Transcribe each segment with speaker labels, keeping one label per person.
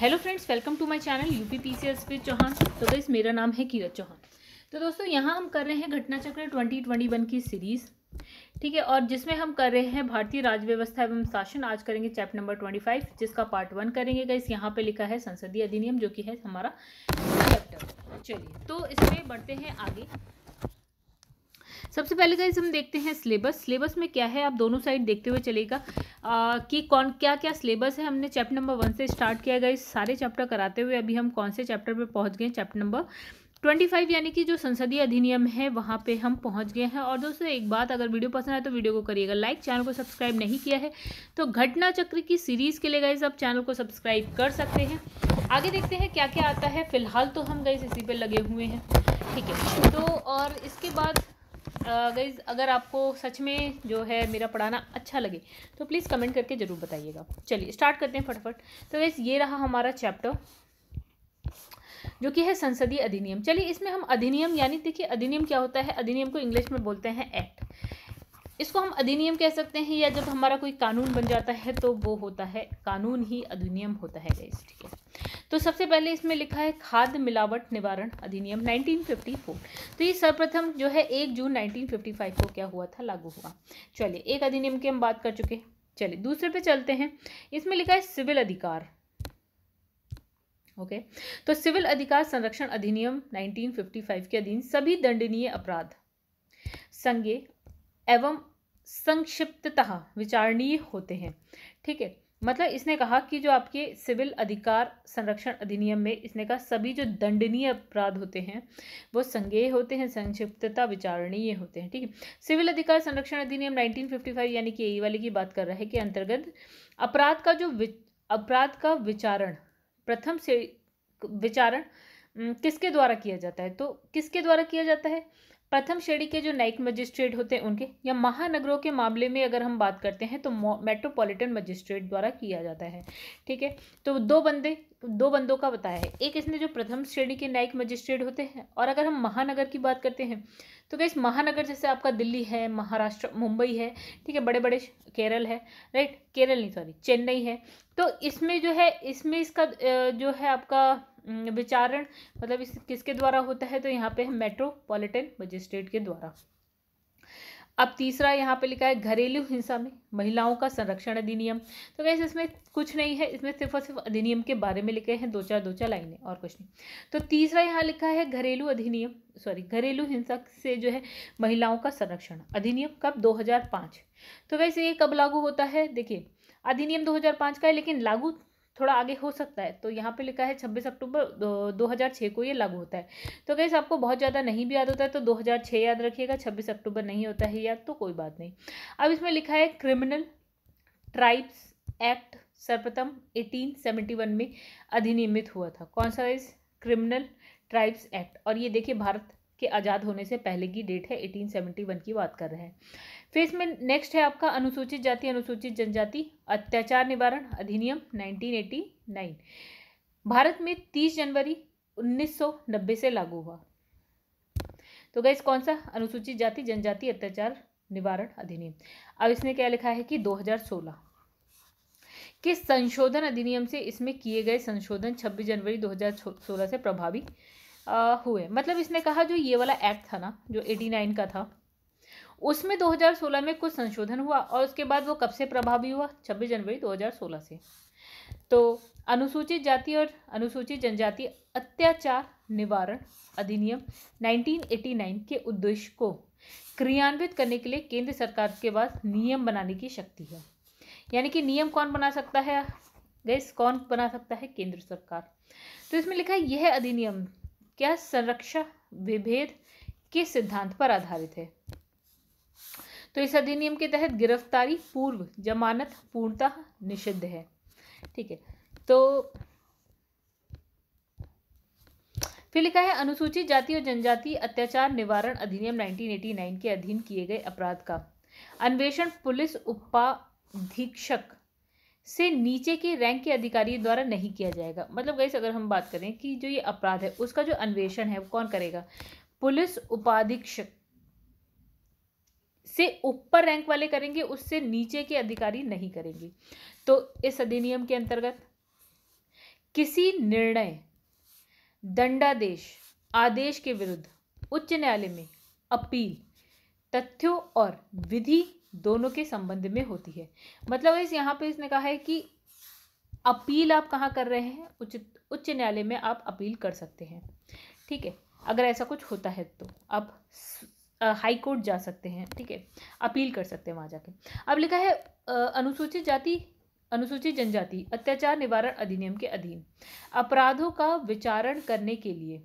Speaker 1: hello friends welcome to my channel U P P C S Chauhan तो दोस्त मेरा नाम है कीरत चौहान तो दोस्तों यहाँ हम कर रहे हैं Ghatna Chakra twenty twenty one की सीरीज़ ठीक है और जिसमें हम कर रहे हैं भारतीय राज्य व्यवस्था एवं शासन आज करेंगे चैप्टर नंबर ट्वेंटी फाइव जिसका पार्ट वन करेंगे इस यहाँ पे लिखा है संसदीय अधिनियम जो कि है हमारा चैप्टर चलिए तो इसमें बढ़ते हैं आगे सबसे पहले गाइज हम देखते हैं सिलेबस सिलेबस में क्या है आप दोनों साइड देखते हुए चलेगा कि कौन क्या क्या सिलेबस है हमने चैप्टर नंबर वन से स्टार्ट किया गया सारे चैप्टर कराते हुए अभी हम कौन से चैप्टर पर पहुँच गए चैप्टर नंबर ट्वेंटी फाइव यानी कि जो संसदीय अधिनियम है वहाँ पे हम पहुँच गए हैं और दोस्तों एक बात अगर वीडियो पसंद आए तो वीडियो को करिएगा लाइक चैनल को सब्सक्राइब नहीं किया है तो घटना चक्र की सीरीज़ के लिए गए आप चैनल को सब्सक्राइब कर सकते हैं आगे देखते हैं क्या क्या आता है फिलहाल तो हम गए इसी पर लगे हुए हैं ठीक है तो और इसके बाद गईज़ अगर आपको सच में जो है मेरा पढ़ाना अच्छा लगे तो प्लीज़ कमेंट करके ज़रूर बताइएगा चलिए स्टार्ट करते हैं फटाफट तो गईज़ ये रहा हमारा चैप्टर जो कि है संसदीय अधिनियम चलिए इसमें हम अधिनियम यानी देखिए अधिनियम क्या होता है अधिनियम को इंग्लिश में बोलते हैं एक्ट इसको हम अधिनियम कह सकते हैं या जब हमारा कोई कानून बन जाता है तो वो होता है कानून ही अधिनियम होता है गैस ठीक है तो सबसे पहले इसमें लिखा है खाद्य मिलावट निवारण अधिनियम 1954 तो ये सर्वप्रथम जो है एक जून 1955 को क्या हुआ था लागू हुआ चलिए एक अधिनियम की हम बात कर चुके चलिए दूसरे पे चलते हैं इसमें लिखा है सिविल अधिकार ओके तो सिविल अधिकार संरक्षण अधिनियम नाइनटीन के अधीन सभी दंडनीय अपराध संज्ञे एवं संक्षिप्तता विचारणीय होते हैं ठीक है मतलब इसने कहा कि जो आपके सिविल अधिकार संरक्षण अधिनियम में इसने कहा सभी जो दंडनीय अपराध होते हैं वो संज्ञेय होते हैं संक्षिप्तता विचारणीय होते हैं ठीक है सिविल अधिकार संरक्षण अधिनियम 1955 यानी कि यही वाले की बात कर रहा है कि अंतर्गत अपराध का जो अपराध का विचारण प्रथम से विचारण किसके द्वारा किया जाता है तो किसके द्वारा किया जाता है प्रथम श्रेणी के जो नाइट मजिस्ट्रेट होते हैं उनके या महानगरों के मामले में अगर हम बात करते हैं तो मेट्रोपॉलिटन मजिस्ट्रेट द्वारा किया जाता है ठीक है तो दो बंदे दो बंदों का बताया है एक इसने जो प्रथम श्रेणी के न्यायिक मजिस्ट्रेट होते हैं और अगर हम महानगर की बात करते हैं तो क्या महानगर जैसे आपका दिल्ली है महाराष्ट्र मुंबई है ठीक है बड़े बड़े केरल है राइट केरल नहीं सॉरी चेन्नई है तो इसमें जो है इसमें इसका जो है आपका विचारण मतलब इस किसके द्वारा होता है तो यहाँ पे है मेट्रोपॉलिटन मजिस्ट्रेट के द्वारा अब तीसरा यहाँ पे लिखा है घरेलू हिंसा में महिलाओं का संरक्षण अधिनियम तो कैसे इसमें कुछ नहीं है इसमें सिर्फ और सिर्फ अधिनियम के बारे में लिखे हैं दो चार दो चार लाइनें और कुछ नहीं तो तीसरा यहाँ लिखा है घरेलू अधिनियम सॉरी घरेलू हिंसा से जो है महिलाओं का संरक्षण अधिनियम कब दो तो वैसे ये कब लागू होता है देखिए अधिनियम दो का है लेकिन लागू थोड़ा आगे हो सकता है तो यहाँ पे लिखा है छब्बीस अक्टूबर दो हज़ार छः को ये लागू होता है तो कैसे आपको बहुत ज़्यादा नहीं भी याद होता है तो दो हज़ार छः याद रखिएगा छब्बीस अक्टूबर नहीं होता है याद तो कोई बात नहीं अब इसमें लिखा है क्रिमिनल ट्राइब्स एक्ट सर्वप्रथम 1871 में अधिनियमित हुआ था कौन सा इस क्रिमिनल ट्राइब्स एक्ट और ये देखिए भारत के आज़ाद होने से पहले की डेट है वन की बात कर रहे हैं फिर इसमें नेक्स्ट है आपका अनुसूचित जाति अनुसूचित जनजाति अत्याचार निवारण अधिनियम 1989 भारत में 30 जनवरी 1990 से लागू हुआ तो गैस कौन सा अनुसूचित जाति जनजाति अत्याचार निवारण अधिनियम अब इसने क्या लिखा है कि 2016 के संशोधन अधिनियम से इसमें किए गए संशोधन 26 जनवरी 2016 से प्रभावी हुए मतलब इसने कहा जो ये वाला एक्ट था ना जो 89 का था उसमें 2016 में कुछ संशोधन हुआ और उसके बाद वो कब से प्रभावी हुआ 26 जनवरी 2016 से तो अनुसूचित जाति और अनुसूचित जनजाति अत्याचार निवारण अधिनियम 1989 के उद्देश्य को क्रियान्वित करने के लिए केंद्र सरकार के पास नियम बनाने की शक्ति है यानी कि नियम कौन बना सकता है गैस कौन बना सकता है केंद्र सरकार तो इसमें लिखा है यह अधिनियम क्या संरक्षा विभेद के सिद्धांत पर आधारित है तो इस अधिनियम के तहत गिरफ्तारी पूर्व जमानत पूर्णतः निषिद्ध है ठीक है तो फिर लिखा है अनुसूचित जाति और जनजाति अत्याचार निवारण अधिनियम 1989 के अधीन किए गए अपराध का अन्वेषण पुलिस उपाधीक्षक से नीचे के रैंक के अधिकारी द्वारा नहीं किया जाएगा मतलब वैसे अगर हम बात करें कि जो ये अपराध है उसका जो अन्वेषण है वो कौन करेगा पुलिस उपाधीक्षक से ऊपर रैंक वाले करेंगे उससे नीचे के अधिकारी नहीं करेंगे तो इस अधिनियम के अंतर्गत किसी निर्णय दंडादेश आदेश के विरुद्ध उच्च न्यायालय में अपील तथ्यों और विधि दोनों के संबंध में होती है मतलब इस यहाँ पे इसने कहा है कि अपील आप कहाँ कर रहे हैं उच्च उच्च न्यायालय में आप अपील कर सकते हैं ठीक है अगर ऐसा कुछ होता है तो आप हाई कोर्ट जा सकते हैं ठीक है अपील कर सकते हैं वहाँ जाके अब लिखा है अनुसूचित जाति अनुसूचित जनजाति अत्याचार निवारण अधिनियम के अधीन अपराधों का विचारण करने के लिए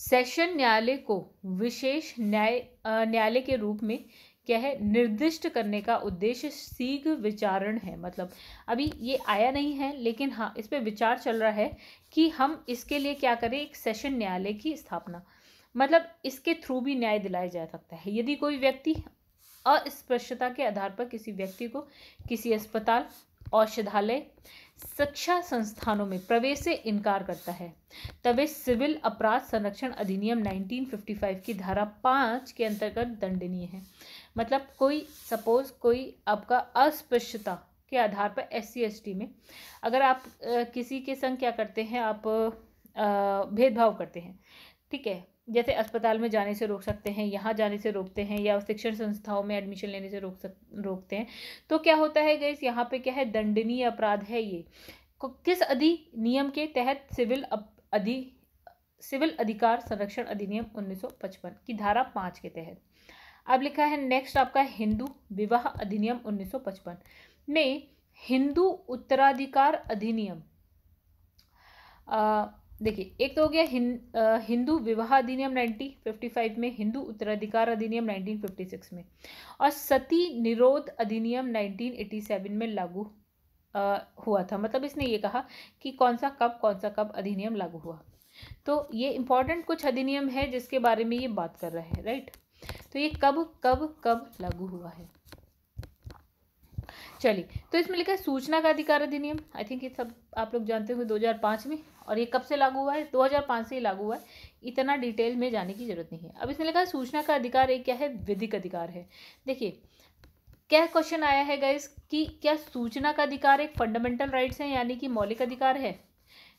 Speaker 1: सेशन न्यायालय को विशेष न्याय न्यायालय के रूप में क्या है निर्दिष्ट करने का उद्देश्य शीघ्र विचारण है मतलब अभी ये आया नहीं है लेकिन हाँ इस पर विचार चल रहा है कि हम इसके लिए क्या करें एक सेशन न्यायालय की स्थापना मतलब इसके थ्रू भी न्याय दिलाया जा सकता है यदि कोई व्यक्ति अस्पृश्यता के आधार पर किसी व्यक्ति को किसी अस्पताल औषधालय शिक्षा संस्थानों में प्रवेश से इनकार करता है तब सिविल अपराध संरक्षण अधिनियम 1955 की धारा पाँच के अंतर्गत दंडनीय है मतलब कोई सपोज कोई आपका अस्पृश्यता के आधार पर एस सी में अगर आप किसी के संग क्या करते हैं आप भेदभाव करते हैं ठीक है जैसे अस्पताल में जाने से रोक सकते हैं यहाँ जाने से रोकते हैं या शिक्षण संस्थाओं में एडमिशन लेने से रोक सक रोकते हैं तो क्या होता है गैस यहाँ पे क्या है दंडनीय अपराध है ये किस अधिनियम के तहत सिविल अधि सिविल अधिकार संरक्षण अधिनियम 1955 की धारा पाँच के तहत अब लिखा है नेक्स्ट आपका हिंदू विवाह अधिनियम उन्नीस में हिंदू उत्तराधिकार अधिनियम देखिए एक तो हो गया हिं, आ, हिंदू विवाह अधिनियम 1955 में हिंदू उत्तराधिकार अधिनियम 1956 में और सती निरोध अधिनियम 1987 में लागू आ, हुआ था मतलब इसने ये कहा कि कौन सा कब कौन सा कब अधिनियम लागू हुआ तो ये इंपॉर्टेंट कुछ अधिनियम है जिसके बारे में ये बात कर रहे हैं राइट तो ये कब कब कब लागू हुआ है चलिए तो इसमें लिखा है सूचना का अधिकार अधिनियम आई थिंक ये सब आप लोग जानते हुए 2005 में और ये कब से लागू हुआ है 2005 से ही लागू हुआ है इतना डिटेल में जाने की जरूरत नहीं है अब इसमें लिखा है सूचना का अधिकार एक क्या है विधिक अधिकार है देखिए क्या क्वेश्चन आया है गाइज कि क्या सूचना का अधिकार एक फंडामेंटल राइट्स है यानी कि मौलिक अधिकार है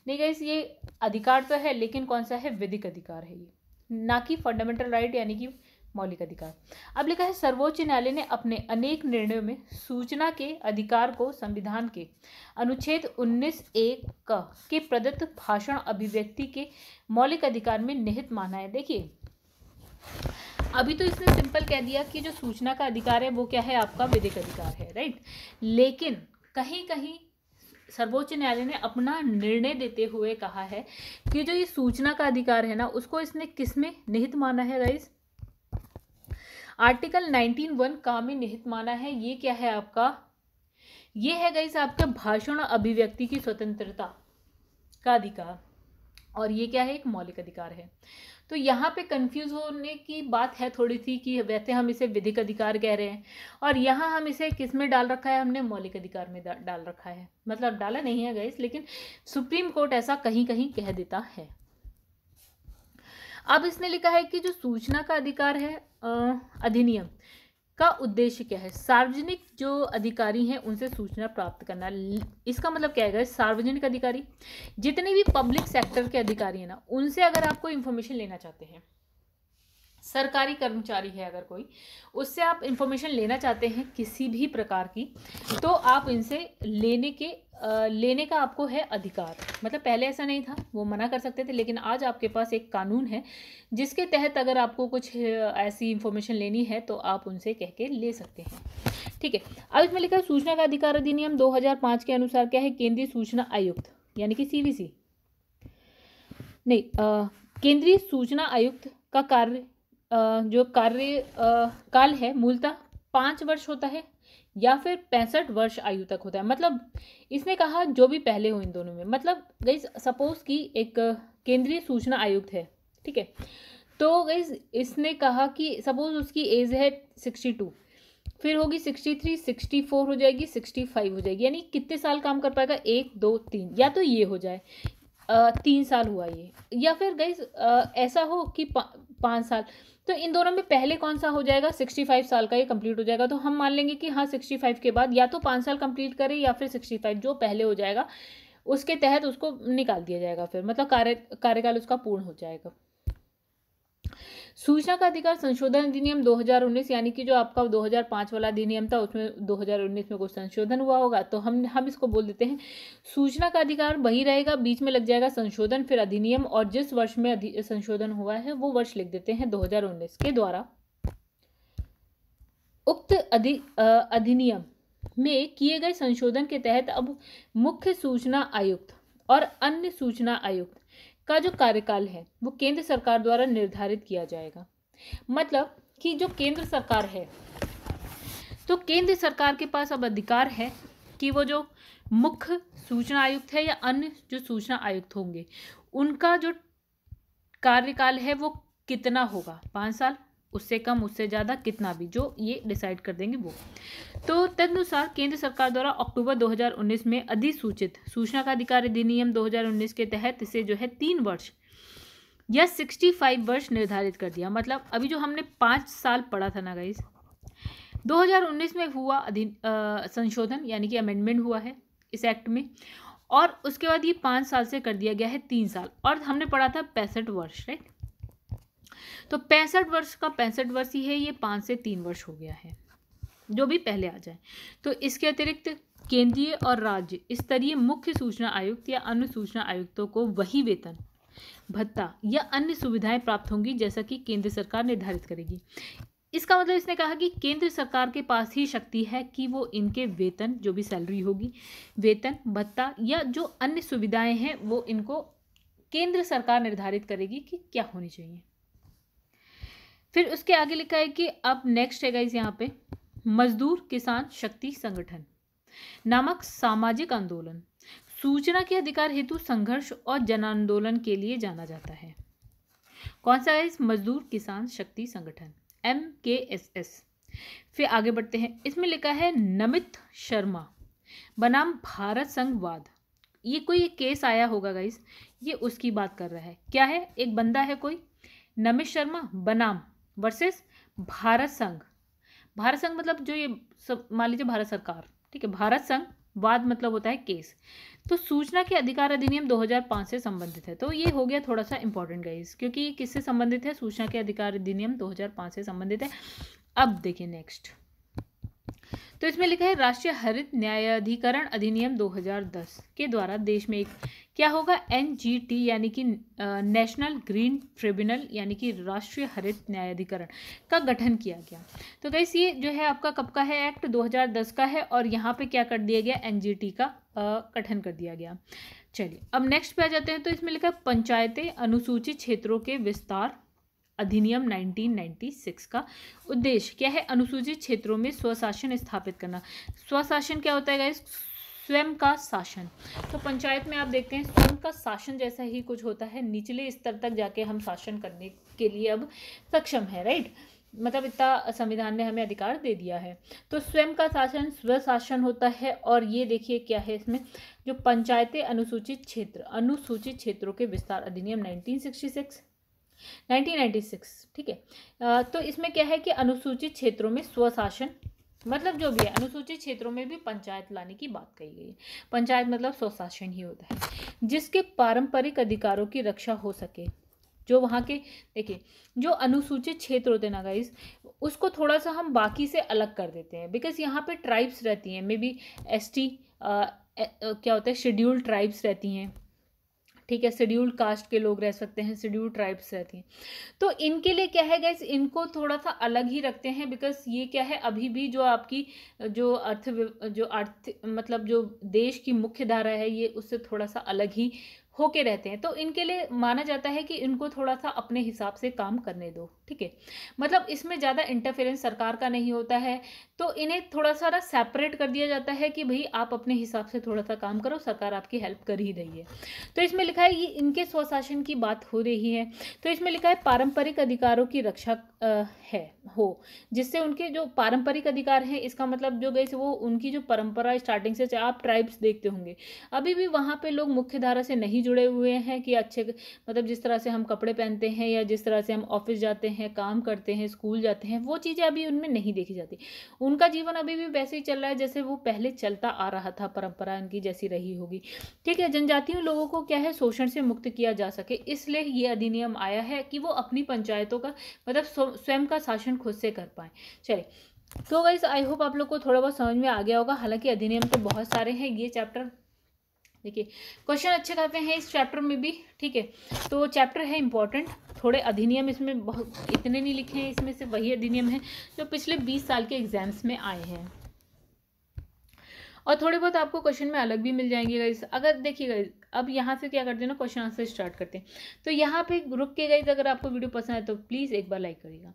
Speaker 1: नहीं गाइज ये अधिकार तो है लेकिन कौन सा है विधिक अधिकार है ये ना कि फंडामेंटल राइट यानी कि मौलिक अधिकार अब लिखा है सर्वोच्च न्यायालय ने अपने अनेक निर्णयों में सूचना के अधिकार को संविधान के अनुच्छेद उन्नीस एक क के प्रदत्त भाषण अभिव्यक्ति के मौलिक अधिकार में निहित माना है देखिए अभी तो इसने सिंपल कह दिया कि जो सूचना का अधिकार है वो क्या है आपका विधिक अधिकार है राइट लेकिन कहीं कहीं सर्वोच्च न्यायालय ने अपना निर्णय देते हुए कहा है कि जो ये सूचना का अधिकार है ना उसको इसने किस में निहित माना है राइस आर्टिकल नाइनटीन वन का में निहित माना है ये क्या है आपका ये है गई आपके भाषण और अभिव्यक्ति की स्वतंत्रता का अधिकार और ये क्या है एक मौलिक अधिकार है तो यहाँ पे कंफ्यूज होने की बात है थोड़ी सी कि वैसे हम इसे विधिक अधिकार कह रहे हैं और यहाँ हम इसे किस में डाल रखा है हमने मौलिक अधिकार में डाल रखा है मतलब डाला नहीं है गैस लेकिन सुप्रीम कोर्ट ऐसा कहीं कहीं कह देता है अब इसने लिखा है कि जो सूचना का अधिकार है अधिनियम का उद्देश्य क्या है सार्वजनिक जो अधिकारी हैं उनसे सूचना प्राप्त करना इसका मतलब क्या है सार्वजनिक अधिकारी जितने भी पब्लिक सेक्टर के अधिकारी हैं ना उनसे अगर आपको इन्फॉर्मेशन लेना चाहते हैं सरकारी कर्मचारी है अगर कोई उससे आप इंफॉर्मेशन लेना चाहते हैं किसी भी प्रकार की तो आप इनसे लेने के आ, लेने का आपको है अधिकार मतलब पहले ऐसा नहीं था वो मना कर सकते थे लेकिन आज आपके पास एक कानून है जिसके तहत अगर आपको कुछ ऐसी इंफॉर्मेशन लेनी है तो आप उनसे कह के ले सकते हैं ठीक है अब इसमें लिखा है सूचना का अधिकार अधिनियम दो के अनुसार क्या है केंद्रीय सूचना आयुक्त यानी कि सी नहीं केंद्रीय सूचना आयुक्त का कार्य जो कार्य काल है मूलतः पाँच वर्ष होता है या फिर पैंसठ वर्ष आयु तक होता है मतलब इसने कहा जो भी पहले हो इन दोनों में मतलब गई सपोज कि एक केंद्रीय सूचना आयुक्त है ठीक है तो गई इसने कहा कि सपोज उसकी एज है सिक्सटी टू फिर होगी सिक्सटी थ्री सिक्सटी फोर हो जाएगी सिक्सटी फाइव हो जाएगी यानी कितने साल काम कर पाएगा एक दो तीन या तो ये हो जाए तीन साल हुआ ये या फिर गई ऐसा हो कि पाँच साल तो इन दोनों में पहले कौन सा हो जाएगा सिक्सटी फाइव साल का ये कंप्लीट हो जाएगा तो हम मान लेंगे कि हाँ सिक्सटी फाइव के बाद या तो पाँच साल कंप्लीट करें या फिर सिक्सटी फाइव जो पहले हो जाएगा उसके तहत उसको निकाल दिया जाएगा फिर मतलब कार्य कार्यकाल उसका पूर्ण हो जाएगा सूचना का अधिकार संशोधन अधिनियम 2019 यानी कि जो आपका 2005 वाला अधिनियम था उसमें 2019 में कुछ संशोधन हुआ होगा तो हम हम इसको बोल देते हैं सूचना का अधिकार वही रहेगा बीच में लग जाएगा संशोधन फिर अधिनियम और जिस वर्ष में संशोधन हुआ है वो वर्ष लिख देते हैं दो के द्वारा उक्त अधि अधिनियम में किए गए संशोधन के तहत अब मुख्य सूचना आयुक्त और अन्य सूचना आयुक्त का जो कार्यकाल है वो केंद्र सरकार द्वारा निर्धारित किया जाएगा मतलब कि जो केंद्र सरकार है तो केंद्र सरकार के पास अब अधिकार है कि वो जो मुख्य सूचना आयुक्त है या अन्य जो सूचना आयुक्त होंगे उनका जो कार्यकाल है वो कितना होगा पाँच साल उससे कम उससे ज़्यादा कितना भी जो ये डिसाइड कर देंगे वो तो तदनुसार केंद्र सरकार द्वारा अक्टूबर 2019 में अधिसूचित सूचना का अधिकार अधिनियम 2019 के तहत इसे जो है तीन वर्ष या 65 वर्ष निर्धारित कर दिया मतलब अभी जो हमने पाँच साल पढ़ा था ना गई 2019 में हुआ अधिन संशोधन यानी कि अमेंडमेंट हुआ है इस एक्ट में और उसके बाद ये पाँच साल से कर दिया गया है तीन साल और हमने पढ़ा था पैंसठ वर्ष राइट तो पैंसठ वर्ष का पैंसठ वर्ष ही है ये पाँच से तीन वर्ष हो गया है जो भी पहले आ जाए तो इसके अतिरिक्त केंद्रीय और राज्य स्तरीय मुख्य सूचना आयुक्त या अन्य सूचना आयुक्तों को वही वेतन भत्ता या अन्य सुविधाएं प्राप्त होंगी जैसा कि केंद्र सरकार निर्धारित करेगी इसका मतलब इसने कहा कि केंद्र सरकार के पास ही शक्ति है कि वो इनके वेतन जो भी सैलरी होगी वेतन भत्ता या जो अन्य सुविधाएं हैं वो इनको केंद्र सरकार निर्धारित करेगी कि क्या होनी चाहिए फिर उसके आगे लिखा है कि अब नेक्स्ट है गाइज यहाँ पे मजदूर किसान शक्ति संगठन नामक सामाजिक आंदोलन सूचना के अधिकार हेतु संघर्ष और जन आंदोलन के लिए जाना जाता है कौन सा है मजदूर किसान शक्ति संगठन एम के एस एस फिर आगे बढ़ते हैं इसमें लिखा है नमित शर्मा बनाम भारत संघवाद ये कोई एक केस आया होगा गाइस ये उसकी बात कर रहा है क्या है एक बंदा है कोई नमित शर्मा बनाम वर्सेस भारत संघ भारत संघ मतलब जो ये सब मान लीजिए भारत सरकार ठीक है भारत संघ वाद मतलब होता है केस तो सूचना के अधिकार अधिनियम 2005 से संबंधित है तो ये हो गया थोड़ा सा इंपॉर्टेंट गाइस क्योंकि ये किससे संबंधित है सूचना के अधिकार अधिनियम 2005 से संबंधित है अब देखिए नेक्स्ट तो इसमें लिखा है राष्ट्रीय हरित न्यायाधिकरण अधिनियम 2010 के द्वारा देश में एक क्या होगा एन यानी कि नेशनल ग्रीन ट्रिब्यूनल यानी कि राष्ट्रीय हरित न्यायाधिकरण का गठन किया गया तो गैस ये जो है आपका कब का है एक्ट 2010 का है और यहाँ पे क्या कर दिया गया एन का गठन कर दिया गया चलिए अब नेक्स्ट पे आ जाते हैं तो इसमें लिखा है पंचायतें अनुसूचित क्षेत्रों के विस्तार अधिनियम 1996 का उद्देश्य क्या है अनुसूचित क्षेत्रों में स्वशासन स्थापित करना स्वशासन क्या होता है स्वयं का शासन तो पंचायत में आप देखते हैं स्वयं का शासन जैसा ही कुछ होता है निचले स्तर तक जाके हम शासन करने के लिए अब सक्षम है राइट मतलब इतना संविधान ने हमें अधिकार दे दिया है तो स्वयं का शासन स्व शासन होता है और ये देखिए क्या है इसमें जो पंचायतें अनुसूचित क्षेत्र अनुसूचित क्षेत्रों के विस्तार अधिनियम 1966 1996 ठीक है तो इसमें क्या है कि अनुसूचित क्षेत्रों में स्वशासन मतलब जो भी है अनुसूचित क्षेत्रों में भी पंचायत लाने की बात कही गई है पंचायत मतलब स्वशासन ही होता है जिसके पारंपरिक अधिकारों की रक्षा हो सके जो वहाँ के देखिए जो अनुसूचित क्षेत्र होते हैं ना गाइस उसको थोड़ा सा हम बाकी से अलग कर देते हैं बिकॉज यहाँ पे ट्राइब्स रहती हैं मे बी एस टी क्या होता है शेड्यूल्ड ट्राइब्स रहती हैं ठीक है शेड्यूल्ड कास्ट के लोग रह सकते हैं शेड्यूल ट्राइब्स रहती हैं तो इनके लिए क्या है गैस इनको थोड़ा सा अलग ही रखते हैं बिकॉज ये क्या है अभी भी जो आपकी जो अर्थ जो अर्थ मतलब जो देश की मुख्य धारा है ये उससे थोड़ा सा अलग ही होके रहते हैं तो इनके लिए माना जाता है कि इनको थोड़ा सा अपने हिसाब से काम करने दो ठीक है मतलब इसमें ज़्यादा इंटरफेरेंस सरकार का नहीं होता है तो इन्हें थोड़ा सा सेपरेट कर दिया जाता है कि भाई आप अपने हिसाब से थोड़ा सा काम करो सरकार आपकी हेल्प कर ही रही है तो इसमें लिखा है ये इनके स्वशासन की बात हो रही है तो इसमें लिखा है पारंपरिक अधिकारों की रक्षा है हो जिससे उनके जो पारंपरिक अधिकार हैं इसका मतलब जो गए वो उनकी जो परंपरा स्टार्टिंग से आप ट्राइब्स देखते होंगे अभी भी वहाँ पर लोग मुख्य धारा से नहीं नहीं जुड़े हुए हैं कि अच्छे मतलब जिस तरह से हम कपड़े पहनते हैं या जिस तरह से हम ऑफिस जाते हैं काम करते हैं स्कूल जाते हैं वो चीज़ें अभी उनमें नहीं देखी जाती उनका जीवन अभी भी वैसे ही चल रहा है जैसे वो पहले चलता आ रहा था परंपरा इनकी जैसी रही होगी ठीक है जनजातीय लोगों को क्या है शोषण से मुक्त किया जा सके इसलिए ये अधिनियम आया है कि वो अपनी पंचायतों का मतलब स्वयं का शासन खुद से कर पाए चलिए तो गाइस आई होप आप लोग को थोड़ा बहुत समझ में आ गया होगा हालांकि अधिनियम तो बहुत सारे हैं ये चैप्टर देखिए क्वेश्चन अच्छे करते हैं इस चैप्टर में भी ठीक है तो चैप्टर है इंपॉर्टेंट थोड़े अधिनियम इसमें बहुत इतने नहीं लिखे हैं इसमें से वही अधिनियम है जो पिछले बीस साल के एग्जाम्स में आए हैं और थोड़े बहुत आपको क्वेश्चन में अलग भी मिल जाएंगे गाइज अगर देखिए गाइज अब यहाँ से क्या करते हैं ना क्वेश्चन आंसर स्टार्ट करते हैं तो यहाँ पे रुक के गाइज अगर आपको वीडियो पसंद है तो प्लीज़ एक बार लाइक करिएगा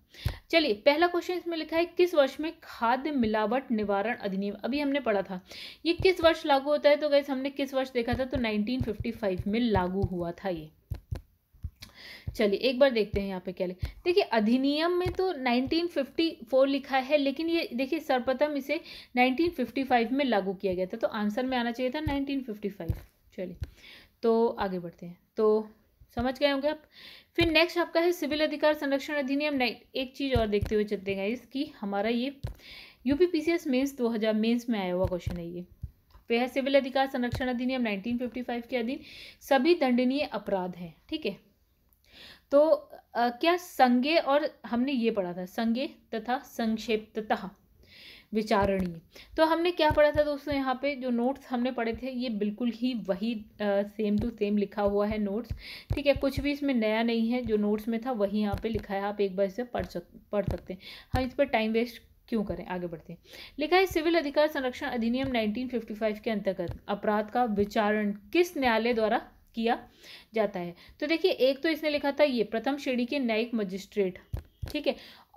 Speaker 1: चलिए पहला क्वेश्चन इसमें लिखा है किस वर्ष में खाद्य मिलावट निवारण अधिनियम अभी हमने पढ़ा था ये किस वर्ष लागू होता है तो गाइज हमने किस वर्ष देखा था तो नाइनटीन में लागू हुआ था ये चलिए एक बार देखते हैं यहाँ पे क्या लिखा देखिए अधिनियम में तो 1954 लिखा है लेकिन ये देखिए सर्वप्रथम इसे 1955 में लागू किया गया था तो आंसर में आना चाहिए था 1955 चलिए तो आगे बढ़ते हैं तो समझ गए होंगे आप फिर नेक्स्ट आपका है सिविल अधिकार संरक्षण अधिनियम एक चीज़ और देखते हुए चलते हैं इसकी हमारा ये यू पी पी मेंस में आया हुआ क्वेश्चन है ये सिविल अधिकार संरक्षण अधिनियम 1955 के अधीन सभी दंडनीय अपराध हैं ठीक है तो आ, क्या संज्ञे और हमने ये पढ़ा था संज्ञे तथा संक्षिप्तता विचारणीय तो हमने क्या पढ़ा था दोस्तों यहाँ पे जो नोट्स हमने पढ़े थे ये बिल्कुल ही वही आ, सेम टू सेम लिखा हुआ है नोट्स ठीक है कुछ भी इसमें नया नहीं है जो नोट्स में था वही यहाँ पे लिखा है आप एक बार इसे पढ़ सक पढ़ सकते हैं हम हाँ, इस पर टाइम वेस्ट क्यों करें आगे बढ़ते हैं लिखा है सिविल अधिकार संरक्षण अधिनियम 1955 के अंतर्गत अपराध का विचारण किस न्यायालय द्वारा किया जाता है तो देखिए एक तो इसने लिखा था ये प्रथम श्रेणी के न्यायिक मजिस्ट्रेट ठीक है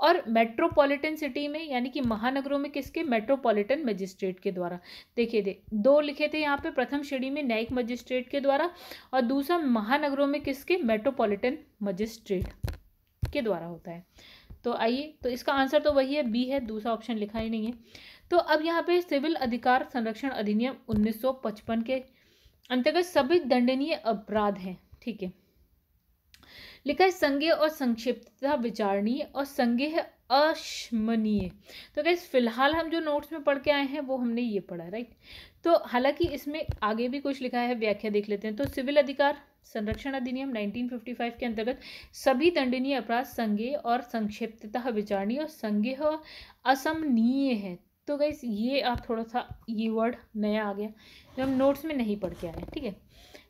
Speaker 1: और मेट्रोपॉलिटन सिटी में यानी कि महानगरों में किसके मेट्रोपॉलिटन मजिस्ट्रेट के द्वारा देखिए दे दो लिखे थे यहाँ पे प्रथम श्रेणी में न्यायिक मजिस्ट्रेट के द्वारा और दूसरा महानगरों में किसके मेट्रोपॉलिटन मजिस्ट्रेट के द्वारा होता है तो आइए तो इसका आंसर तो वही है बी है दूसरा ऑप्शन लिखा ही नहीं है तो अब यहाँ पे सिविल अधिकार संरक्षण अधिनियम उन्नीस के अंतर्गत सभी दंडनीय अपराध हैं ठीक है लिखा है संज्ञेय और तथा विचारणीय और संज्ञेय अश्मनीय तो गैस फिलहाल हम जो नोट्स में पढ़ के आए हैं वो हमने ये पढ़ा राइट तो हालांकि इसमें आगे भी कुछ लिखा है व्याख्या देख लेते हैं तो सिविल अधिकार संरक्षण अधिनियम 1955 के अंतर्गत सभी दंडनीय अपराध संज्ञेय और संक्षिप्तता विचारणीय और संज्ञेय असमनीय है तो गैस ये आप थोड़ा सा ये वर्ड नया आ गया जो हम नोट्स में नहीं पढ़ के आए ठीक है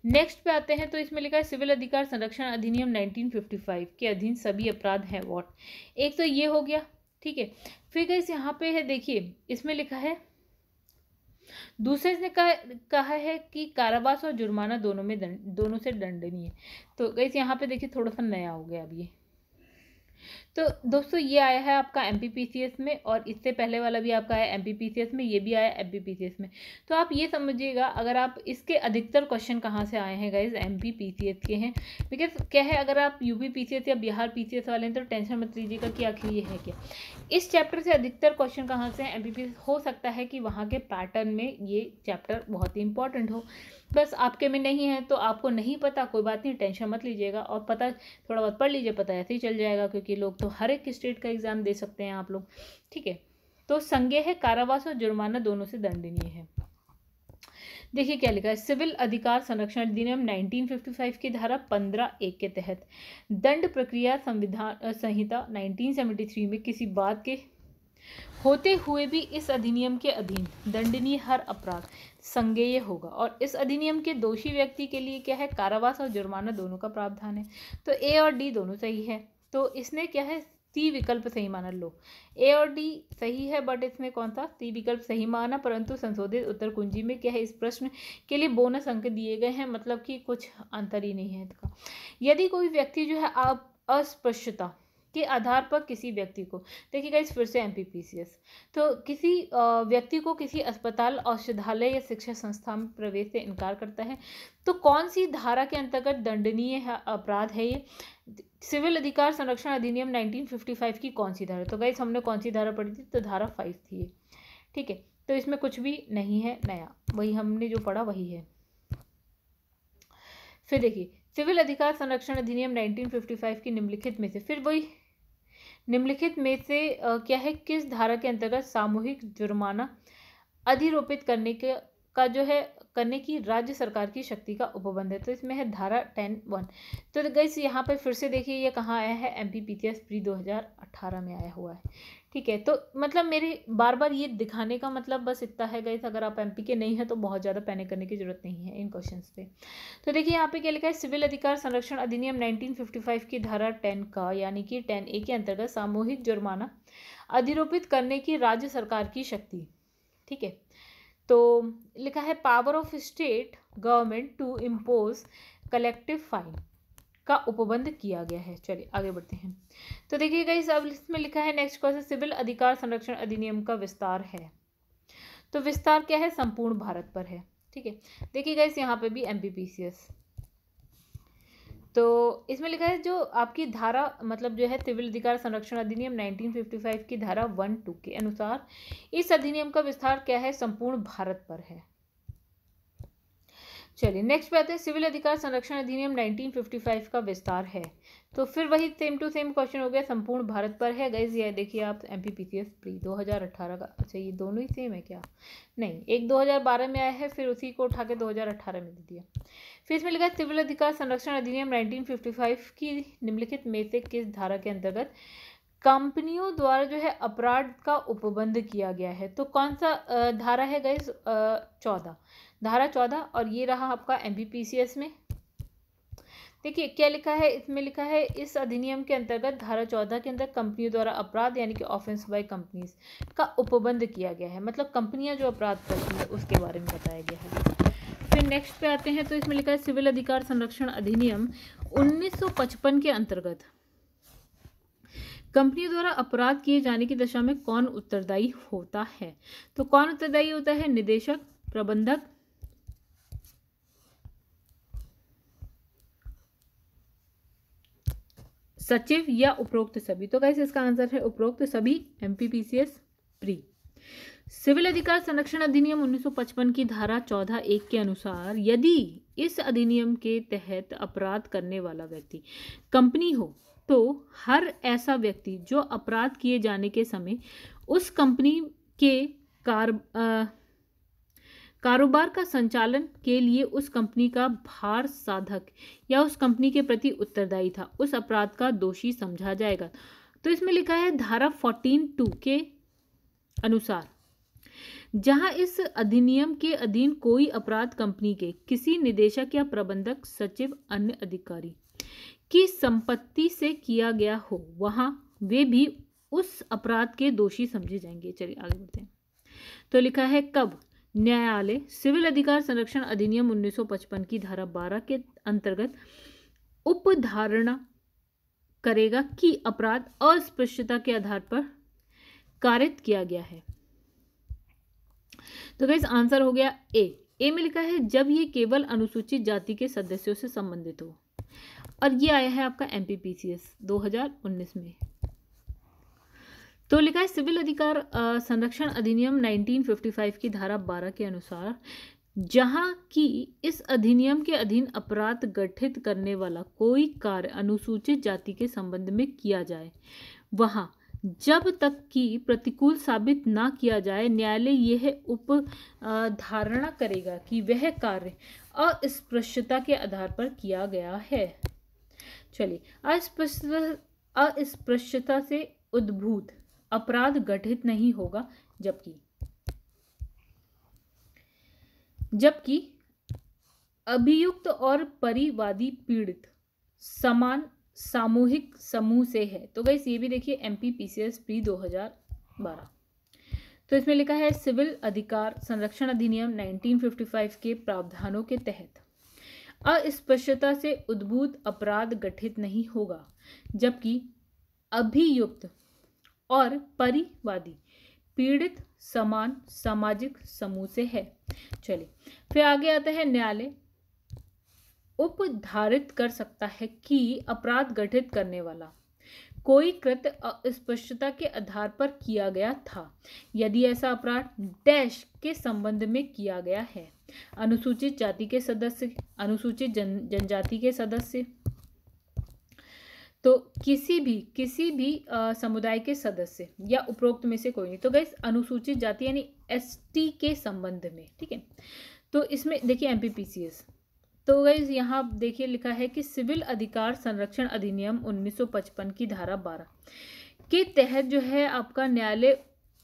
Speaker 1: नेक्स्ट पे आते हैं तो इसमें लिखा है सिविल अधिकार संरक्षण अधिनियम 1955 के अधीन सभी अपराध हैं वॉट एक तो ये हो गया ठीक है फिर गैस यहाँ पे है देखिए इसमें लिखा है दूसरे ने कहा कहा है कि कारावास और जुर्माना दोनों में दोनों से दंडनीय तो गैस यहाँ पे देखिए थोड़ा सा नया हो गया अब ये तो दोस्तों ये आया है आपका एम में और इससे पहले वाला भी आपका आया एम में ये भी आया एम में तो आप ये समझिएगा अगर आप इसके अधिकतर क्वेश्चन कहाँ से आए हैं गाइज एम के हैं बिकॉज क्या है अगर आप यू या बिहार पी वाले हैं तो टेंशन मत लीजिएगा कि आखिर ये है क्या इस चैप्टर से अधिकतर क्वेश्चन कहाँ से हैं एम हो सकता है कि वहाँ के पैटर्न में ये चैप्टर बहुत ही इंपॉर्टेंट हो बस आपके में नहीं है तो आपको नहीं पता कोई बात नहीं टेंशन मत लीजिएगा और पता थोड़ा बहुत पढ़ लीजिए पता ऐसे ही चल जाएगा क्योंकि लोग तो हर एक स्टेट का एग्ज़ाम दे सकते हैं आप लोग ठीक है तो संज्ञा है कारावास और जुर्माना दोनों से दंडनीय है देखिए क्या लिखा है सिविल अधिकार संरक्षण अधिनियम 1955 की धारा 15 एक के तहत दंड प्रक्रिया संविधान संहिता 1973 में किसी बात के होते हुए भी इस अधिनियम के अधीन दंडनीय हर अपराध संज्ञेय होगा और इस अधिनियम के दोषी व्यक्ति के लिए क्या है कारावास और जुर्माना दोनों का प्रावधान है तो ए और डी दोनों सही है तो इसने क्या है सी विकल्प सही माना लो ए और डी सही है बट इसमें कौन सा सी विकल्प सही माना परंतु संशोधित उत्तर कुंजी में क्या है इस प्रश्न के लिए बोनस अंक दिए गए हैं मतलब कि कुछ अंतर ही नहीं है इसका यदि कोई व्यक्ति जो है आप अस्पृश्यता के आधार पर किसी व्यक्ति को देखिए इस फिर से एम तो किसी व्यक्ति को किसी अस्पताल औषधालय या शिक्षा संस्था में प्रवेश से इनकार करता है तो कौन सी धारा के अंतर्गत दंडनीय अपराध है ये सिविल अधिकार संरक्षण अधिनियम 1955 की कौन सी धारा तो गाइस हमने कौन सी धारा पढ़ी थी तो धारा फाइव थी ठीक है तो इसमें कुछ भी नहीं है नया वही हमने जो पढ़ा वही है फिर देखिए सिविल अधिकार संरक्षण अधिनियम 1955 की निम्नलिखित में से फिर वही निम्नलिखित में से क्या है किस धारा के अंतर्गत सामूहिक जुर्माना अधिरोपित करने के का जो है करने की राज्य सरकार की शक्ति का उपबंध है तो इसमें है धारा टेन वन तो गई यहाँ पर फिर से देखिए ये कहाँ आया है M P P T S pre दो हज़ार अट्ठारह में आया हुआ है ठीक है तो मतलब मेरे बार बार ये दिखाने का मतलब बस इतना है गई अगर आप एमपी के नहीं हैं तो बहुत ज़्यादा पैनिक करने की जरूरत नहीं है इन क्वेश्चन पे तो देखिए यहाँ पे क्या लिखा है सिविल अधिकार संरक्षण अधिनियम 1955 की धारा 10 का यानी कि 10 ए के अंतर्गत सामूहिक जुर्माना अधिरोपित करने की राज्य सरकार की शक्ति ठीक है तो लिखा है power of state government to impose collective fine का उपबंध किया गया है चलिए आगे बढ़ते हैं तो देखिए गई अब इसमें लिखा है नेक्स्ट क्वेश्चन सिविल अधिकार संरक्षण अधिनियम का विस्तार है तो विस्तार क्या है संपूर्ण भारत पर है ठीक है देखिए गई यहाँ पे भी एम तो इसमें लिखा है जो आपकी धारा मतलब जो है सिविल अधिकार संरक्षण अधिनियम 1955 की धारा वन टू के अनुसार इस अधिनियम का विस्तार क्या है संपूर्ण भारत पर है चलिए नेक्स्ट बात है सिविल अधिकार संरक्षण अधिनियम 1955 का विस्तार है तो फिर वही सेम टू सेम क्वेश्चन हो गया संपूर्ण भारत पर है गैस ये देखिए आप M P P C S pre दो हज़ार का अच्छा ये दोनों ही सेम है क्या नहीं एक दो हज़ार बारह में आया है फिर उसी को उठा के दो हज़ार में दे दिया फिर इसमें लिखा सिविल अधिकार संरक्षण अधिनियम नाइनटीन की निम्नलिखित में से किस धारा के अंतर्गत कंपनियों द्वारा जो है अपराध का उपबंध किया गया है तो कौन सा धारा है गैस चौदह धारा चौदह और ये रहा आपका एम में देखिए क्या लिखा है इसमें लिखा है इस अधिनियम के अंतर्गत धारा चौदह के अंदर कंपनियों द्वारा अपराध यानी कि ऑफेंस बाय कंपनीज का उपबंध किया गया है मतलब कंपनियां जो अपराध करती है उसके बारे में बताया गया है फिर नेक्स्ट पे आते हैं तो इसमें लिखा है सिविल अधिकार संरक्षण अधिनियम 1955 के अंतर्गत कंपनी द्वारा अपराध किए जाने की दशा में कौन उत्तरदायी होता है तो कौन उत्तरदायी होता है निदेशक प्रबंधक सचिव या उपरोक्त सभी तो कैसे इसका आंसर है उपरोक्त सभी एम प्री सिविल अधिकार संरक्षण अधिनियम 1955 की धारा 14 एक के अनुसार यदि इस अधिनियम के तहत अपराध करने वाला व्यक्ति कंपनी हो तो हर ऐसा व्यक्ति जो अपराध किए जाने के समय उस कंपनी के कार कारोबार का संचालन के लिए उस कंपनी का भार साधक या उस कंपनी के प्रति उत्तरदायी था उस अपराध का दोषी समझा जाएगा तो इसमें लिखा है धारा फोर्टीन टू के अनुसार जहां इस अधिनियम के अधीन कोई अपराध कंपनी के किसी निदेशक या प्रबंधक सचिव अन्य अधिकारी की संपत्ति से किया गया हो वहां वे भी उस अपराध के दोषी समझे जाएंगे चलिए आगे बढ़ते हैं तो लिखा है कब न्यायालय सिविल अधिकार संरक्षण अधिनियम 1955 की धारा 12 के अंतर्गत उपधारणा करेगा कि अपराध अस्पृश्यता के आधार पर कारित किया गया है तो गैस आंसर हो गया ए ए में लिखा है जब ये केवल अनुसूचित जाति के सदस्यों से संबंधित हो और ये आया है आपका M P P C S दो हजार उन्नीस में तो लिखा है सिविल अधिकार संरक्षण अधिनियम 1955 की धारा 12 के अनुसार जहाँ की इस अधिनियम के अधीन अपराध गठित करने वाला कोई कार्य अनुसूचित जाति के संबंध में किया जाए वहां जब तक कि प्रतिकूल साबित ना किया जाए न्यायालय यह उप धारणा करेगा कि वह कार्य अस्पृश्यता के आधार पर किया गया है चलिए अस्पृश्यता अस्पृश्यता से उद्भूत अपराध गठित नहीं होगा जबकि जबकि अभियुक्त और परिवादी पीड़ित समान सामूहिक समूह से है तो गई ये भी देखिए एम पी पी सी तो इसमें लिखा है सिविल अधिकार संरक्षण अधिनियम 1955 के प्रावधानों के तहत अस्पृश्यता से उद्भूत अपराध गठित नहीं होगा जबकि अभियुक्त और परिवादी पीड़ित समान सामाजिक समूह से है चलिए फिर आगे आता है न्यायालय उपधारित कर सकता है कि अपराध गठित करने वाला कोई कृत्य अस्पष्टता के आधार पर किया गया था यदि ऐसा अपराध डैश के संबंध में किया गया है अनुसूचित जाति के सदस्य अनुसूचित जन जनजाति के सदस्य तो किसी भी किसी भी समुदाय के सदस्य या उपरोक्त में से कोई नहीं तो गैस अनुसूचित जाति यानी एसटी के संबंध में ठीक है तो इसमें देखिए एम तो गैस यहाँ देखिए लिखा है कि सिविल अधिकार संरक्षण अधिनियम 1955 की धारा 12 के तहत जो है आपका न्यायालय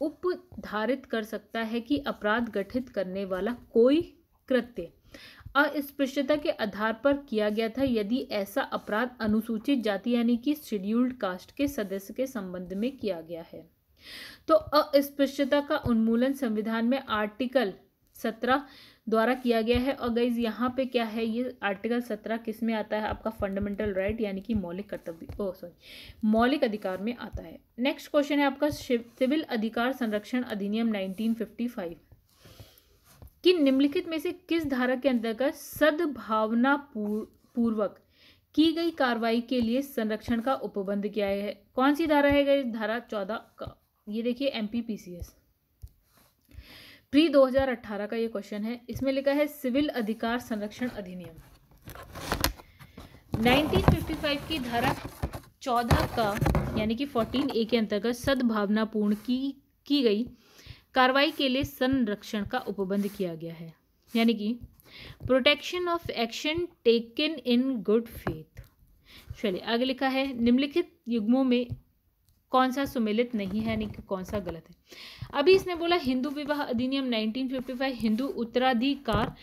Speaker 1: उपधारित कर सकता है कि अपराध गठित करने वाला कोई कृत्य अस्पृश्यता के आधार पर किया गया था यदि ऐसा अपराध अनुसूचित जाति यानी कि शेड्यूल्ड कास्ट के सदस्य के संबंध में किया गया है तो अस्पृश्यता का उन्मूलन संविधान में आर्टिकल सत्रह द्वारा किया गया है और गई यहाँ पे क्या है ये आर्टिकल सत्रह किस में आता है आपका फंडामेंटल राइट right, यानी कि मौलिक कर्तव्य ओ oh, सॉरी मौलिक अधिकार में आता है नेक्स्ट क्वेश्चन है आपका सिविल अधिकार संरक्षण अधिनियम 1955 कि निम्नलिखित में से किस धारा के अंतर्गत सद्भावना पूर्वक की गई कार्रवाई के लिए संरक्षण का उपबंध किया है कौन सी धारा है धारा चौदह का ये देखिए M P P C S pre 2018 का ये क्वेश्चन है इसमें लिखा है सिविल अधिकार संरक्षण अधिनियम 1955 की धारा 14 का यानी कि 14 ए के अंतर्गत पूर्ण की की गई कार्रवाई के लिए संरक्षण का उपबंध किया गया है यानी कि protection of action taken in good faith चलिए आगे लिखा है निम्नलिखित युग्मों में कौन सा सुमेलित नहीं है यानी कि कौन सा गलत है अभी इसने बोला हिंदू विवाह अधिनियम 1955 हिंदू उत्तराधिकार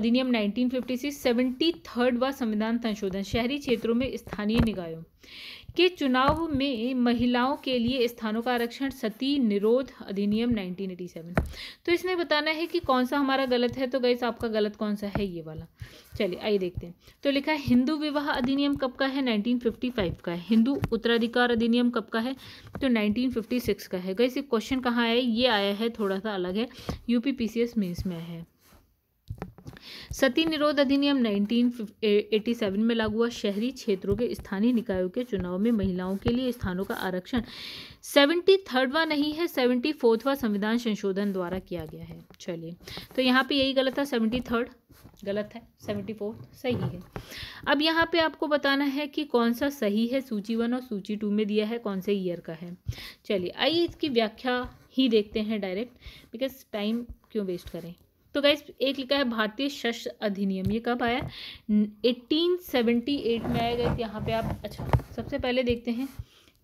Speaker 1: अधिनियम 1956 सेवेंटी थर्ड व संविधान संशोधन शहरी क्षेत्रों में स्थानीय निकायों के चुनाव में महिलाओं के लिए स्थानों का आरक्षण सती निरोध अधिनियम 1987 तो इसमें बताना है कि कौन सा हमारा गलत है तो गैस आपका गलत कौन सा है ये वाला चलिए आइए देखते हैं तो लिखा है हिंदू विवाह अधिनियम कब का है 1955 का है हिंदू उत्तराधिकार अधिनियम कब का है तो 1956 का है गैस ये क्वेश्चन कहाँ आया ये आया है थोड़ा सा अलग है यूपी पी सी में आया है सती निरोध अधिनियम 1987 में लागू हुआ शहरी क्षेत्रों के स्थानीय निकायों के चुनाव में महिलाओं के लिए स्थानों का आरक्षण सेवेंटी थर्डवा नहीं है सेवेंटी फोर्थवा संविधान संशोधन द्वारा किया गया है चलिए तो यहाँ पे यही गलत था सेवेंटी थर्ड गलत है सेवेंटी फोर्थ सही है अब यहाँ पे आपको बताना है कि कौन सा सही है सूची वन और सूची टू में दिया है कौन से ईयर का है चलिए आइए इसकी व्याख्या ही देखते हैं डायरेक्ट बिकॉज टाइम क्यों वेस्ट करें तो गाइज एक लिखा है भारतीय शस्त्र अधिनियम ये कब आया 1878 में आया गए यहाँ पे आप अच्छा सबसे पहले देखते हैं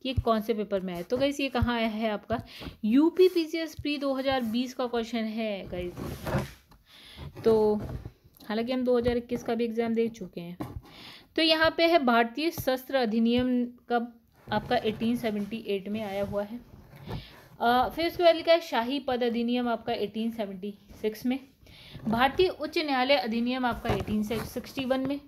Speaker 1: कि ये कौन से पेपर में आया तो गाइज ये कहाँ आया है आपका U P P C S P दो हज़ार बीस का क्वेश्चन है गाइज तो हालांकि हम दो हज़ार इक्कीस का भी एग्ज़ाम दे चुके हैं तो यहाँ पे है भारतीय शस्त्र अधिनियम कब आपका 1878 में आया हुआ है आ, फिर उसके बाद लिखा है शाही पद अधिनियम आपका 1876 में भारतीय उच्च न्यायालय अधिनियम आपका एटीन सिक्सटी वन में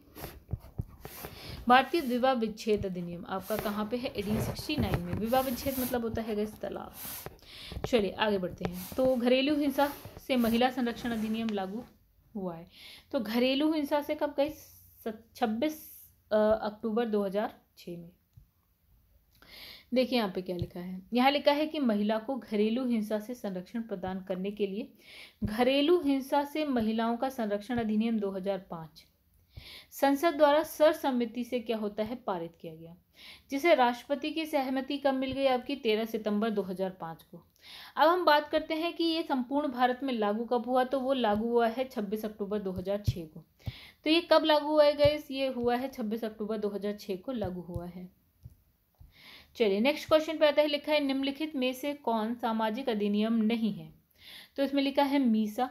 Speaker 1: भारतीय विवाह विच्छेद अधिनियम आपका कहाँ पे है एटीन सिक्सटी नाइन में विवाह विच्छेद मतलब होता है गैस तलाक चलिए आगे बढ़ते हैं तो घरेलू हिंसा से महिला संरक्षण अधिनियम लागू हुआ है तो घरेलू हिंसा से कब गई छब्बीस अक्टूबर दो में देखिए यहाँ पे क्या लिखा है यहाँ लिखा है कि महिला को घरेलू हिंसा से संरक्षण प्रदान करने के लिए घरेलू हिंसा से महिलाओं का संरक्षण अधिनियम 2005 संसद द्वारा सर्वसम्मति से क्या होता है पारित किया गया जिसे राष्ट्रपति की सहमति कब मिल गई आपकी 13 सितंबर 2005 को अब हम बात करते हैं कि ये संपूर्ण भारत में लागू कब हुआ तो वो लागू हुआ है छब्बीस अक्टूबर दो को तो ये कब लागू हुआ है गए ये हुआ है छब्बीस अक्टूबर दो को लागू हुआ है चलिए नेक्स्ट क्वेश्चन पे आता है लिखा है निम्नलिखित में से कौन सामाजिक अधिनियम नहीं है तो इसमें लिखा है MISA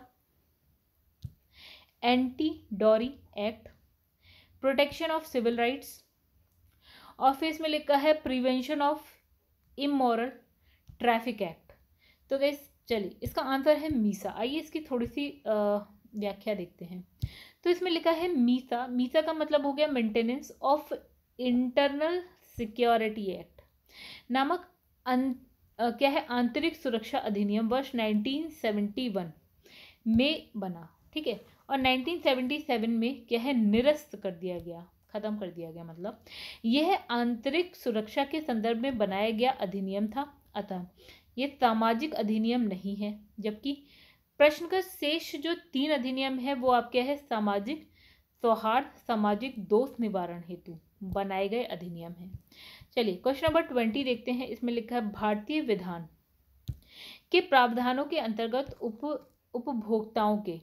Speaker 1: anti dowry act protection of civil rights और फिर इसमें लिखा है prevention of immoral traffic act तो गैस चलिए इसका आंसर है मीसा आइए इसकी थोड़ी सी व्याख्या देखते हैं तो इसमें लिखा है मीसा मीसा का मतलब हो गया maintenance of internal security act नामक अं, क्या है आंतरिक सुरक्षा अधिनियम वर्ष 1971 में बना ठीक है और 1977 में क्या है निरस्त कर दिया गया ख़त्म कर दिया गया मतलब यह आंतरिक सुरक्षा के संदर्भ में बनाया गया अधिनियम था अतः यह सामाजिक अधिनियम नहीं है जबकि प्रश्न का शेष जो तीन अधिनियम है वो आप क्या है सामाजिक सौहार्द सामाजिक दोष निवारण हेतु बनाए गए अधिनियम हैं चलिए क्वेश्चन नंबर ट्वेंटी देखते हैं इसमें लिखा है भारतीय विधान के प्रावधानों के अंतर्गत उप उपभोक्ताओं के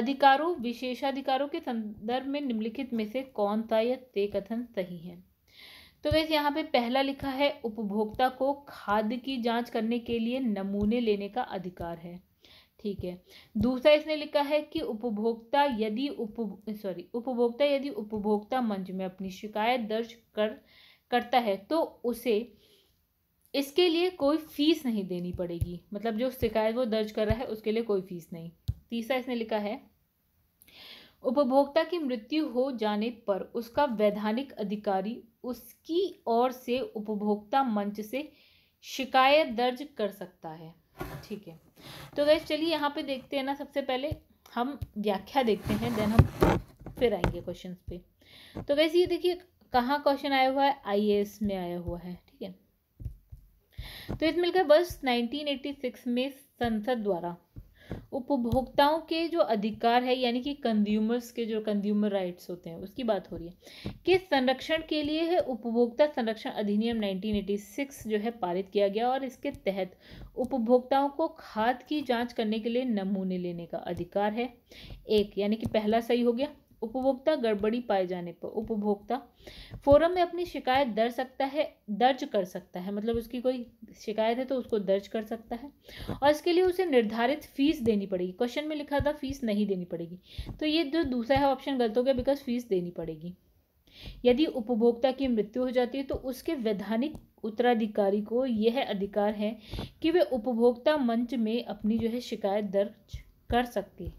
Speaker 1: अधिकारों विशेषाधिकारों के संदर्भ में निम्नलिखित में से कौन सा यह ते कथन सही है तो वैसे यहाँ पे पहला लिखा है उपभोक्ता को खाद्य की जांच करने के लिए नमूने लेने का अधिकार है ठीक है दूसरा इसने लिखा है कि उपभोक्ता यदि उप सॉरी उपभोक्ता यदि उपभोक्ता मंच में अपनी शिकायत दर्ज कर करता है तो उसे इसके लिए कोई फीस नहीं देनी पड़ेगी मतलब जो शिकायत वो दर्ज कर रहा है उसके लिए कोई फीस नहीं तीसरा इसने लिखा है उपभोक्ता की मृत्यु हो जाने पर उसका वैधानिक अधिकारी उसकी ओर से उपभोक्ता मंच से शिकायत दर्ज कर सकता है ठीक है तो वैसे चलिए यहाँ पे देखते हैं ना सबसे पहले हम व्याख्या देखते हैं देन हम फिर आएंगे क्वेश्चन पे तो वैसे ये देखिए कहाँ क्वेश्चन आया हुआ है आई में आया हुआ है ठीक है तो इस मिलकर वर्ष 1986 में संसद द्वारा उपभोक्ताओं के जो अधिकार है यानी कि कंज्यूमर्स के जो कंज्यूमर राइट्स होते हैं उसकी बात हो रही है कि संरक्षण के लिए है उपभोक्ता संरक्षण अधिनियम 1986 जो है पारित किया गया और इसके तहत उपभोक्ताओं को खाद की जांच करने के लिए नमूने लेने का अधिकार है एक यानी कि पहला सही हो गया उपभोक्ता गड़बड़ी पाए जाने पर उपभोक्ता फोरम में अपनी शिकायत दर्ज सकता है दर्ज कर सकता है मतलब उसकी कोई शिकायत है तो उसको दर्ज कर सकता है और इसके लिए उसे निर्धारित फीस देनी पड़ेगी क्वेश्चन में लिखा था फीस नहीं देनी पड़ेगी तो ये जो दूसरा है ऑप्शन गलत हो गया बिकॉज फीस देनी पड़ेगी यदि उपभोक्ता की मृत्यु हो जाती है तो उसके वैधानिक उत्तराधिकारी को यह अधिकार है कि वे उपभोक्ता मंच में अपनी जो है शिकायत दर्ज कर सकते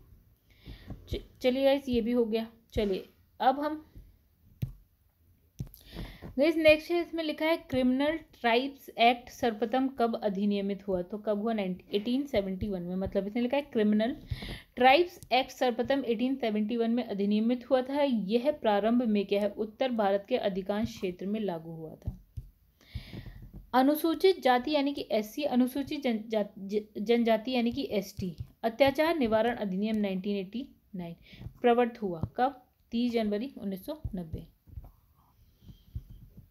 Speaker 1: चलिए गाइस ये भी हो गया चलिए अब हम गाइस नेक्स्ट है इसमें लिखा है क्रिमिनल ट्राइब्स एक्ट सर्वप्रथम कब अधिनियमित हुआ तो कब हुआ एटीन सेवेंटी वन में मतलब इसने लिखा है क्रिमिनल ट्राइब्स एक्ट सर्वप्रथम एटीन सेवेंटी वन में अधिनियमित हुआ था यह प्रारंभ में क्या है उत्तर भारत के अधिकांश क्षेत्र में लागू हुआ था अनुसूचित जाति यानी कि एससी अनुसूचित जनजाति जन, यानी कि एसटी अत्याचार निवारण अधिनियम 1980 नाइन प्रवृत्त हुआ कब तीस जनवरी उन्नीस सौ नब्बे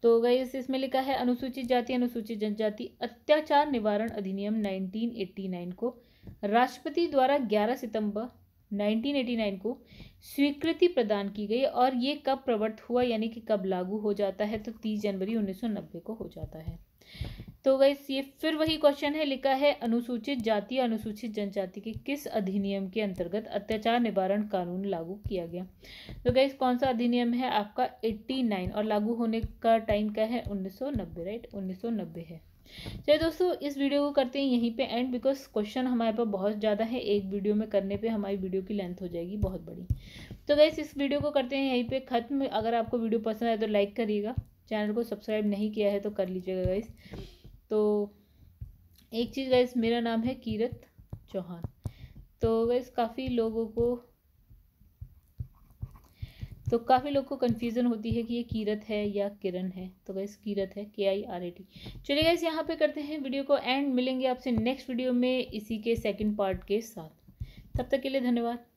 Speaker 1: तो गई इसमें लिखा है अनुसूचित जाति अनुसूचित जनजाति अत्याचार निवारण अधिनियम 1989 को राष्ट्रपति द्वारा 11 सितंबर 1989 को स्वीकृति प्रदान की गई और ये कब प्रवृत्त हुआ यानी कि कब लागू हो जाता है तो 30 जनवरी 1990 को हो जाता है तो गई ये फिर वही क्वेश्चन है लिखा है अनुसूचित जाति अनुसूचित जनजाति के किस अधिनियम के अंतर्गत अत्याचार निवारण कानून लागू किया गया तो गई कौन सा अधिनियम है आपका 89 और लागू होने का टाइम क्या है 1990 राइट 1990 है चलिए दोस्तों इस वीडियो को करते हैं यहीं पे एंड बिकॉज क्वेश्चन हमारे पास बहुत ज़्यादा है एक वीडियो में करने पे हमारी वीडियो की लेंथ हो जाएगी बहुत बड़ी तो गैस इस वीडियो को करते हैं यहीं पे खत्म अगर आपको वीडियो पसंद आए तो लाइक करिएगा चैनल को सब्सक्राइब नहीं किया है तो कर लीजिएगा गैस तो एक चीज़ गैस मेरा नाम है कीरत चौहान तो गैस काफ़ी लोगों को तो काफ़ी लोग को कंफ्यूजन होती है कि ये कीरत है या किरण है तो गैस कीरत है K I R A T चलिए गैस यहाँ पे करते हैं वीडियो को एंड मिलेंगे आपसे नेक्स्ट वीडियो में इसी के सेकंड पार्ट के साथ तब तक के लिए धन्यवाद